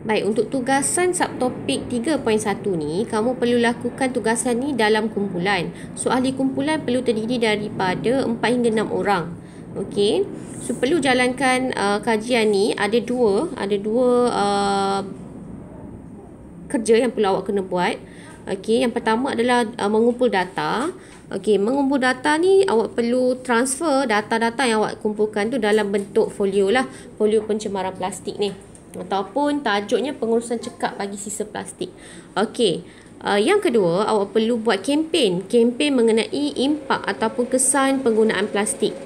Baik, untuk tugasan subtopik 3.1 ni, kamu perlu lakukan tugasan ni dalam kumpulan. So, ahli kumpulan perlu terdiri daripada 4 hingga 6 orang. Okey. So, perlu jalankan uh, kajian ni ada dua, ada dua uh, kerja yang perlu awak kena buat. Okey, yang pertama adalah uh, mengumpul data. Okey, mengumpul data ni awak perlu transfer data-data yang awak kumpulkan tu dalam bentuk folio lah, folio pencemaran plastik ni ataupun tajuknya pengurusan cekap bagi sisa plastik. Okey. Uh, yang kedua, awak perlu buat kempen, kempen mengenai impak ataupun kesan penggunaan plastik.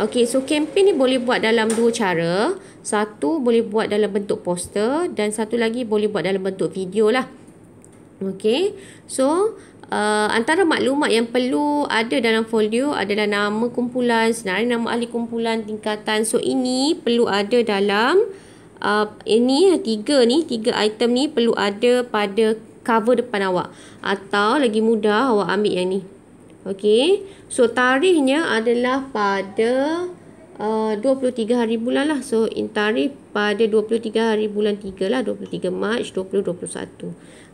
Okey, so kempen ni boleh buat dalam dua cara. Satu boleh buat dalam bentuk poster dan satu lagi boleh buat dalam bentuk video lah. Okey. So Uh, antara maklumat yang perlu ada dalam folio adalah nama kumpulan, senarai nama ahli kumpulan, tingkatan. So ini perlu ada dalam uh, ini tiga ni tiga item ni perlu ada pada cover depan awak atau lagi mudah awak ambil yang ni Okey. So tarikhnya adalah pada uh, 23 hari bulan lah. So in tarikh pada 23 hari bulan 3 lah. 23 Mac 2021.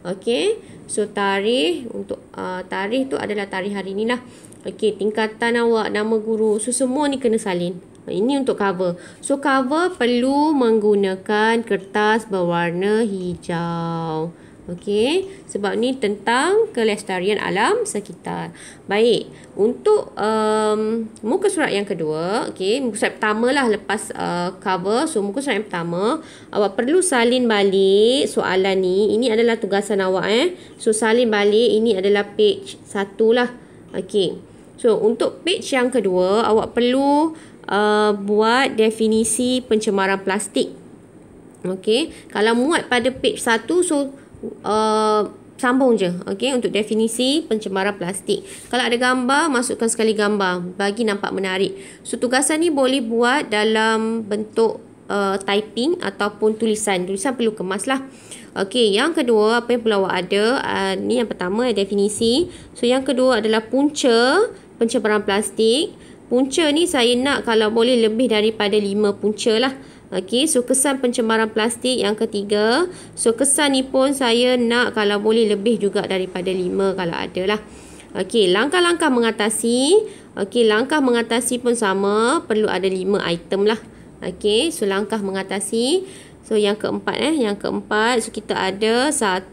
Okey. So tarikh untuk uh, tarikh tu adalah tarikh hari ni lah. Okey. Tingkatan awak, nama guru. So semua ni kena salin. Ini untuk cover. So cover perlu menggunakan kertas berwarna hijau. Okey, sebab ni tentang kelestarian alam sekitar. Baik, untuk um, muka surat yang kedua, okey, muka surat lah lepas uh, cover. So muka surat yang pertama, awak perlu salin balik soalan ni. Ini adalah tugasan awak eh. So salin balik, ini adalah page satu lah. Okey. So untuk page yang kedua, awak perlu uh, buat definisi pencemaran plastik. Okey, kalau muat pada page 1 so uh, sambung je. Okey, untuk definisi pencemaran plastik. Kalau ada gambar, masukkan sekali gambar bagi nampak menarik. So tugasan ni boleh buat dalam bentuk uh, typing ataupun tulisan. Tulisan perlu kemaslah. Okey, yang kedua apa yang perlu awak ada? Uh, ni yang pertama definisi. So yang kedua adalah punca pencemaran plastik. Punca ni saya nak kalau boleh lebih daripada 5 punca lah. Okey, so kesan pencemaran plastik yang ketiga. So kesan ni pun saya nak kalau boleh lebih juga daripada 5 kalau ada lah. Okey, langkah-langkah mengatasi. Okey, langkah mengatasi pun sama. Perlu ada 5 item lah. Okey, so langkah mengatasi. So yang keempat eh, yang keempat. So kita ada saat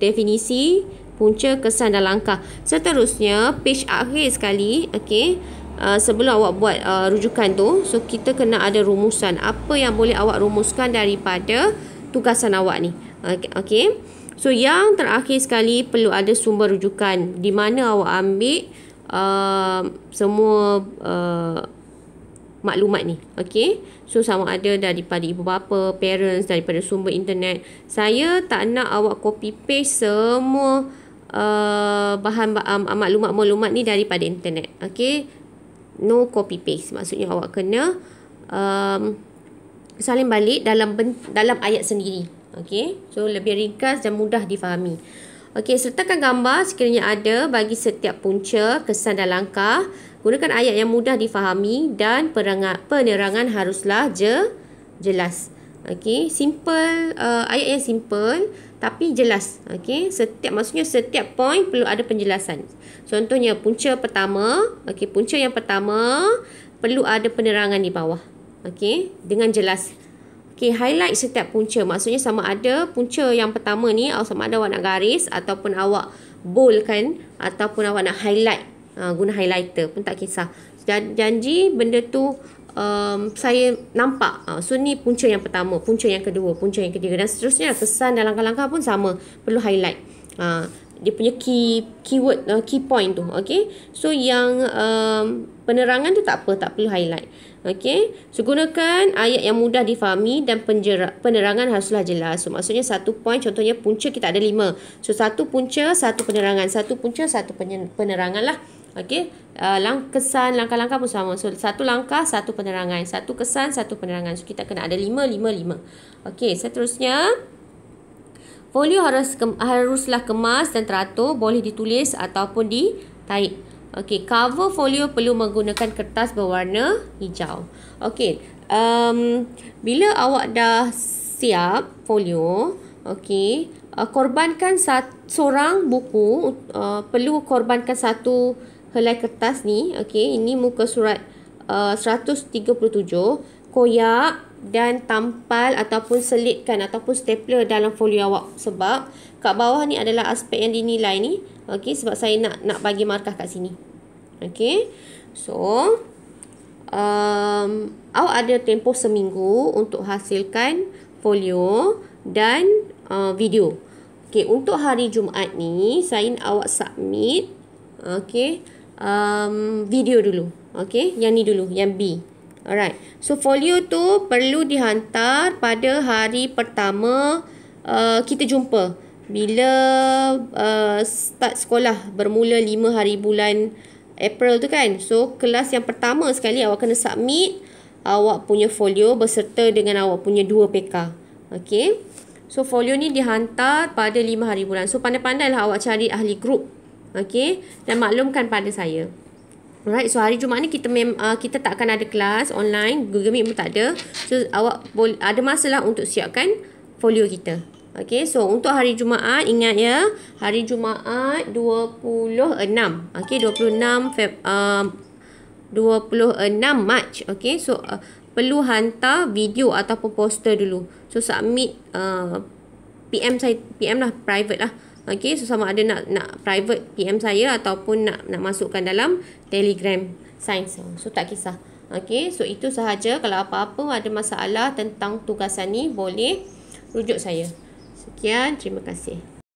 definisi, punca, kesan dan langkah. Seterusnya, page akhir sekali. okay. Uh, sebelum awak buat uh, rujukan tu so kita kena ada rumusan apa yang boleh awak rumuskan daripada tugasan awak ni okey so yang terakhir sekali perlu ada sumber rujukan di mana awak ambil uh, semua uh, maklumat ni okey so sama ada daripada ibu bapa parents daripada sumber internet saya tak nak awak copy paste semua uh, bahan um, maklumat-maklumat ni daripada internet okey no copy paste maksudnya awak kena um, salin balik dalam dalam ayat sendiri okey so lebih ringkas dan mudah difahami okey sertakan gambar sekiranya ada bagi setiap punca kesan dan langkah gunakan ayat yang mudah difahami dan penerangan, penerangan haruslah je jelas okey simple uh, ayat yang simple tapi jelas. Okey, setiap maksudnya setiap point perlu ada penjelasan. Contohnya punca pertama, okey punca yang pertama perlu ada penerangan di bawah. Okey, dengan jelas. Okey, highlight setiap punca. Maksudnya sama ada punca yang pertama ni atau sama ada awak nak garis ataupun awak bold kan ataupun awak nak highlight. Uh, guna highlighter pun tak kisah. Janji benda tu um, saya nampak uh, so ni punca yang pertama punca yang kedua punca yang ketiga dan seterusnya kesan dan langkah-langkah pun sama perlu highlight uh, dia punya key keyword uh, key point tu okay so yang um, penerangan tu tak apa tak perlu highlight okay so gunakan ayat yang mudah difahami dan penerangan haruslah jelas so maksudnya satu point contohnya punca kita ada lima so satu punca satu penerangan satu punca satu penerangan lah Okey, uh, lang kesan langkah-langkah pun sama. So satu langkah, satu penerangan. Satu kesan, satu penerangan. So kita kena ada lima, lima, lima. Okey, seterusnya. Folio harus ke haruslah kemas dan teratur. Boleh ditulis ataupun ditaik. Okey, cover folio perlu menggunakan kertas berwarna hijau. Okey, um, bila awak dah siap folio, okey, uh, korbankan satu seorang buku, uh, perlu korbankan satu helai kertas ni okey ini muka surat uh, 137 koyak dan tampal ataupun selitkan ataupun stapler dalam folio awak sebab kat bawah ni adalah aspek yang dinilai ni okey sebab saya nak nak bagi markah kat sini okey so um awak ada tempoh seminggu untuk hasilkan folio dan uh, video okey untuk hari jumaat ni saya nak awak submit okey um, video dulu. Okay. Yang ni dulu. Yang B. Alright. So folio tu perlu dihantar pada hari pertama uh, kita jumpa. Bila uh, start sekolah bermula 5 hari bulan April tu kan. So kelas yang pertama sekali awak kena submit awak punya folio berserta dengan awak punya 2 PK. Okay. So folio ni dihantar pada 5 hari bulan. So pandai-pandailah awak cari ahli grup Okay Dan maklumkan pada saya Alright so hari Jumaat ni kita mem, uh, kita takkan ada kelas online Google Meet pun tak ada So awak boleh ada masalah untuk siapkan folio kita Okay so untuk hari Jumaat ingat ya Hari Jumaat 26 Okay 26 Feb, uh, 26 March Okay so uh, perlu hantar video ataupun poster dulu So submit uh, PM saya PM lah private lah Okey, so sama ada nak nak private PM saya ataupun nak nak masukkan dalam Telegram Science. So tak kisah. Okey, so itu sahaja kalau apa-apa ada masalah tentang tugasan ni boleh rujuk saya. Sekian, terima kasih.